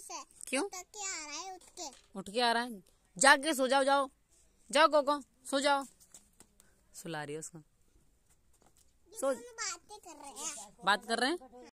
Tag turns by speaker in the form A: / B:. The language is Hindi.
A: से क्यों उठ तो के आ रहा है उठ के
B: उठ के आ रहा है जाग के सो जाओ जाओ जाओ कोको सो जाओ सुला रही है उसको सो बातें
C: कर रहे हैं बात कर रहे हैं